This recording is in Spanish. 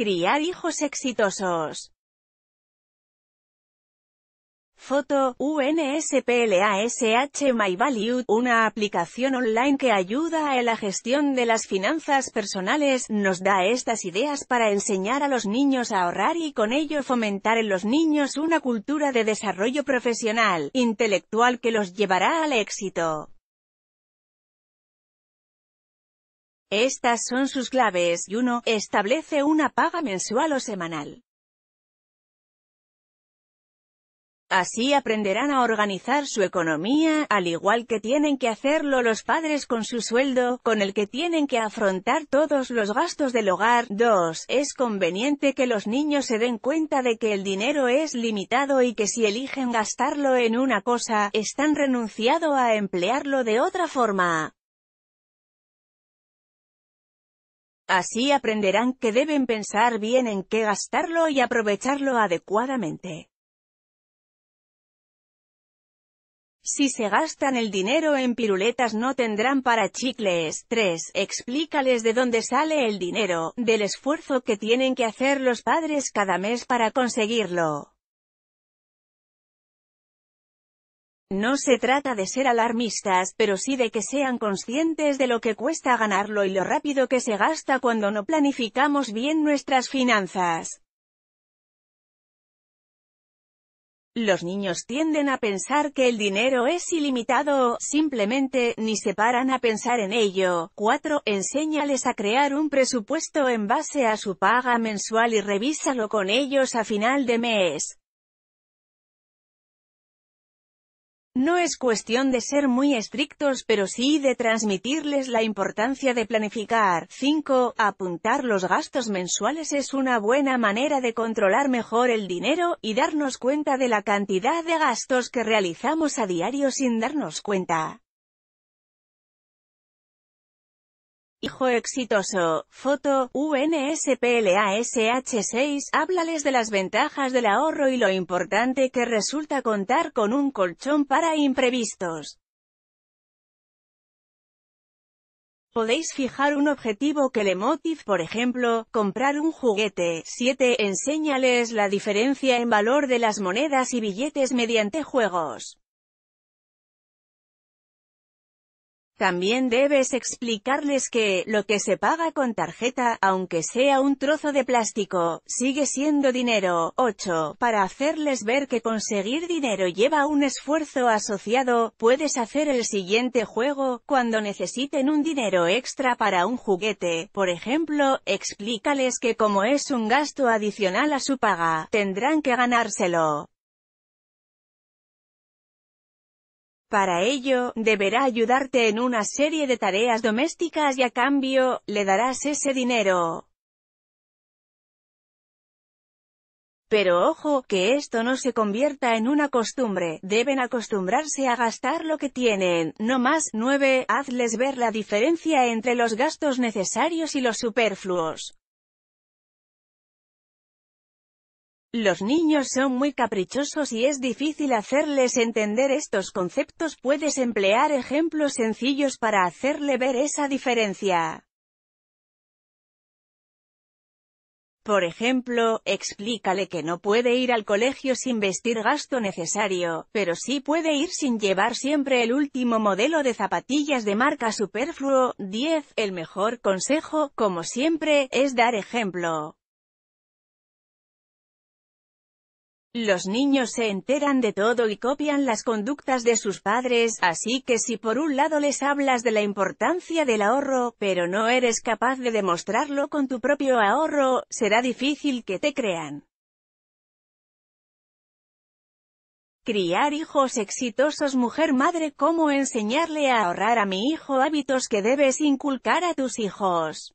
Criar hijos exitosos. Foto, UNSPLASH MyValue, una aplicación online que ayuda a la gestión de las finanzas personales, nos da estas ideas para enseñar a los niños a ahorrar y con ello fomentar en los niños una cultura de desarrollo profesional, intelectual que los llevará al éxito. Estas son sus claves y 1. Establece una paga mensual o semanal. Así aprenderán a organizar su economía, al igual que tienen que hacerlo los padres con su sueldo, con el que tienen que afrontar todos los gastos del hogar. 2. Es conveniente que los niños se den cuenta de que el dinero es limitado y que si eligen gastarlo en una cosa, están renunciado a emplearlo de otra forma. Así aprenderán que deben pensar bien en qué gastarlo y aprovecharlo adecuadamente. Si se gastan el dinero en piruletas no tendrán para chicles. 3. Explícales de dónde sale el dinero, del esfuerzo que tienen que hacer los padres cada mes para conseguirlo. No se trata de ser alarmistas, pero sí de que sean conscientes de lo que cuesta ganarlo y lo rápido que se gasta cuando no planificamos bien nuestras finanzas. Los niños tienden a pensar que el dinero es ilimitado, simplemente, ni se paran a pensar en ello. 4. Enséñales a crear un presupuesto en base a su paga mensual y revísalo con ellos a final de mes. No es cuestión de ser muy estrictos pero sí de transmitirles la importancia de planificar. 5. Apuntar los gastos mensuales es una buena manera de controlar mejor el dinero, y darnos cuenta de la cantidad de gastos que realizamos a diario sin darnos cuenta. Hijo exitoso, foto, UNSPLASH6, háblales de las ventajas del ahorro y lo importante que resulta contar con un colchón para imprevistos. Podéis fijar un objetivo que le motive, por ejemplo, comprar un juguete. 7. Enséñales la diferencia en valor de las monedas y billetes mediante juegos. También debes explicarles que, lo que se paga con tarjeta, aunque sea un trozo de plástico, sigue siendo dinero. 8. Para hacerles ver que conseguir dinero lleva un esfuerzo asociado, puedes hacer el siguiente juego, cuando necesiten un dinero extra para un juguete. Por ejemplo, explícales que como es un gasto adicional a su paga, tendrán que ganárselo. Para ello, deberá ayudarte en una serie de tareas domésticas y a cambio, le darás ese dinero. Pero ojo, que esto no se convierta en una costumbre, deben acostumbrarse a gastar lo que tienen, no más. 9. Hazles ver la diferencia entre los gastos necesarios y los superfluos. Los niños son muy caprichosos y es difícil hacerles entender estos conceptos. Puedes emplear ejemplos sencillos para hacerle ver esa diferencia. Por ejemplo, explícale que no puede ir al colegio sin vestir gasto necesario, pero sí puede ir sin llevar siempre el último modelo de zapatillas de marca superfluo. 10. El mejor consejo, como siempre, es dar ejemplo. Los niños se enteran de todo y copian las conductas de sus padres, así que si por un lado les hablas de la importancia del ahorro, pero no eres capaz de demostrarlo con tu propio ahorro, será difícil que te crean. Criar hijos exitosos Mujer madre ¿Cómo enseñarle a ahorrar a mi hijo hábitos que debes inculcar a tus hijos?